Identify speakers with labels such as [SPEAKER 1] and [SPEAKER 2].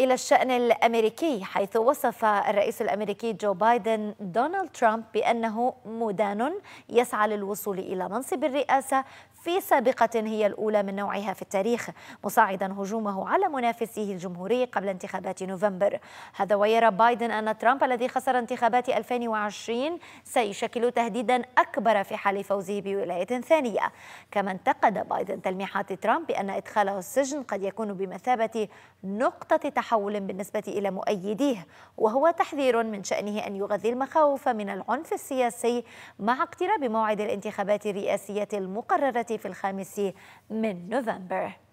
[SPEAKER 1] إلى الشأن الأمريكي حيث وصف الرئيس الأمريكي جو بايدن دونالد ترامب بأنه مدان يسعى للوصول إلى منصب الرئاسة في سابقة هي الأولى من نوعها في التاريخ مصاعدا هجومه على منافسيه الجمهوري قبل انتخابات نوفمبر هذا ويرى بايدن أن ترامب الذي خسر انتخابات 2020 سيشكل تهديدا أكبر في حال فوزه بولاية ثانية كما انتقد بايدن تلميحات ترامب بأن إدخاله السجن قد يكون بمثابة نقطة تحديد تحول بالنسبة إلى مؤيديه وهو تحذير من شأنه أن يغذي المخاوف من العنف السياسي مع اقتراب موعد الانتخابات الرئاسية المقررة في الخامس من نوفمبر